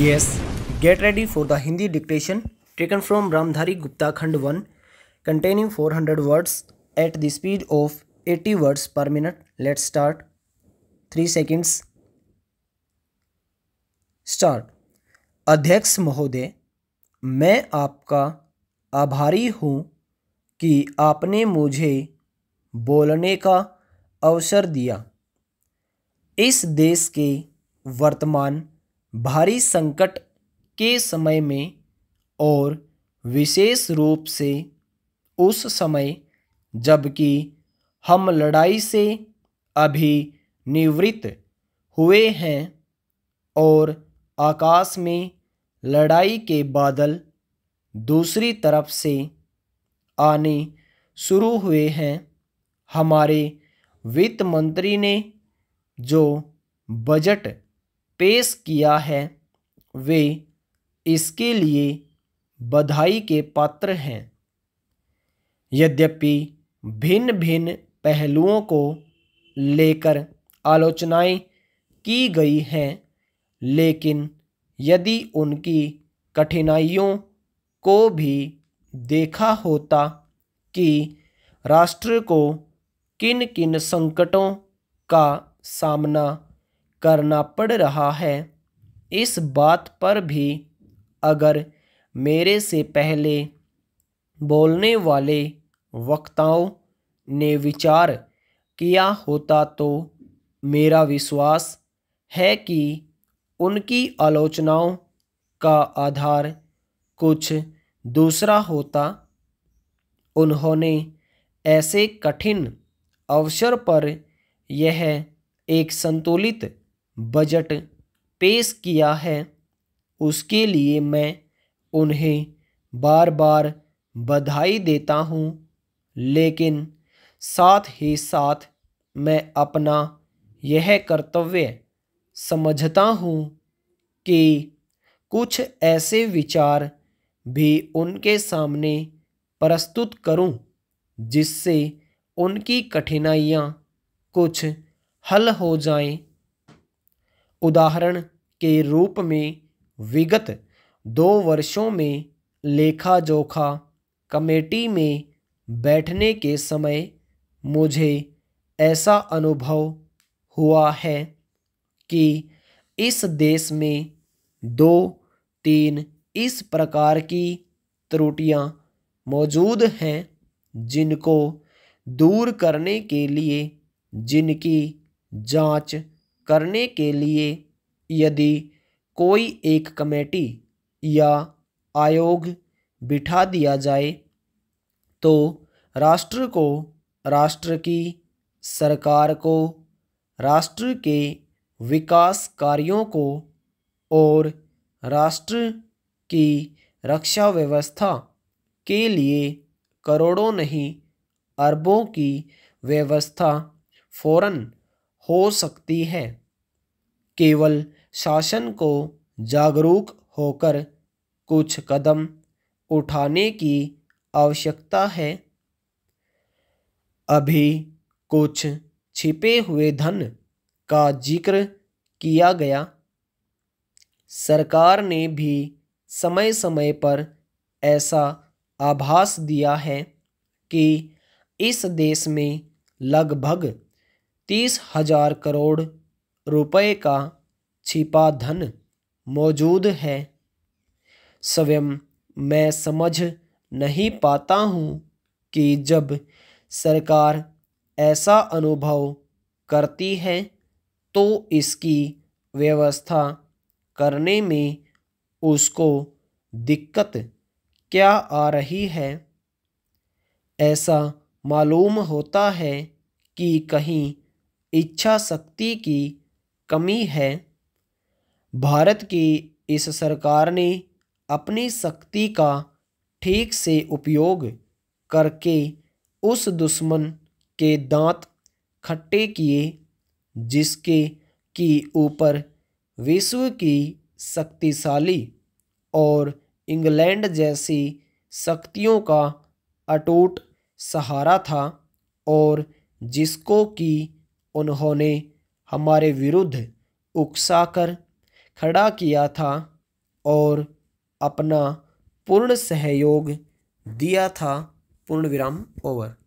Yes, get ready for the Hindi dictation taken from Ramdhari Gupta Khand 1 containing 400 words at the speed of 80 words per minute. Let's start. 3 seconds. Start अध्यक्ष महोदय मैं आपका आभारी हूँ कि आपने मुझे बोलने का अवसर दिया इस देश के वर्तमान भारी संकट के समय में और विशेष रूप से उस समय जबकि हम लड़ाई से अभी निवृत्त हुए हैं और आकाश में लड़ाई के बादल दूसरी तरफ से आने शुरू हुए हैं हमारे वित्त मंत्री ने जो बजट पेश किया है वे इसके लिए बधाई के पात्र हैं यद्यपि भिन्न भिन्न पहलुओं को लेकर आलोचनाएं की गई हैं लेकिन यदि उनकी कठिनाइयों को भी देखा होता कि राष्ट्र को किन किन संकटों का सामना करना पड़ रहा है इस बात पर भी अगर मेरे से पहले बोलने वाले वक्ताओं ने विचार किया होता तो मेरा विश्वास है कि उनकी आलोचनाओं का आधार कुछ दूसरा होता उन्होंने ऐसे कठिन अवसर पर यह एक संतुलित बजट पेश किया है उसके लिए मैं उन्हें बार बार बधाई देता हूँ लेकिन साथ ही साथ मैं अपना यह कर्तव्य समझता हूँ कि कुछ ऐसे विचार भी उनके सामने प्रस्तुत करूं जिससे उनकी कठिनाइयाँ कुछ हल हो जाएं उदाहरण के रूप में विगत दो वर्षों में लेखा जोखा कमेटी में बैठने के समय मुझे ऐसा अनुभव हुआ है कि इस देश में दो तीन इस प्रकार की त्रुटियां मौजूद हैं जिनको दूर करने के लिए जिनकी जांच करने के लिए यदि कोई एक कमेटी या आयोग बिठा दिया जाए तो राष्ट्र को राष्ट्र की सरकार को राष्ट्र के विकास कार्यों को और राष्ट्र की रक्षा व्यवस्था के लिए करोड़ों नहीं अरबों की व्यवस्था फौरन हो सकती है केवल शासन को जागरूक होकर कुछ कदम उठाने की आवश्यकता है अभी कुछ छिपे हुए धन का जिक्र किया गया सरकार ने भी समय समय पर ऐसा आभास दिया है कि इस देश में लगभग तीस हजार करोड़ रुपए का छिपा धन मौजूद है स्वयं मैं समझ नहीं पाता हूँ कि जब सरकार ऐसा अनुभव करती है तो इसकी व्यवस्था करने में उसको दिक्कत क्या आ रही है ऐसा मालूम होता है कि कहीं इच्छा शक्ति की कमी है भारत की इस सरकार ने अपनी शक्ति का ठीक से उपयोग करके उस दुश्मन के दांत खट्टे किए जिसके की ऊपर विश्व की शक्तिशाली और इंग्लैंड जैसी शक्तियों का अटूट सहारा था और जिसको की उन्होंने हमारे विरुद्ध उकसाकर खड़ा किया था और अपना पूर्ण सहयोग दिया था पूर्ण विराम ओवर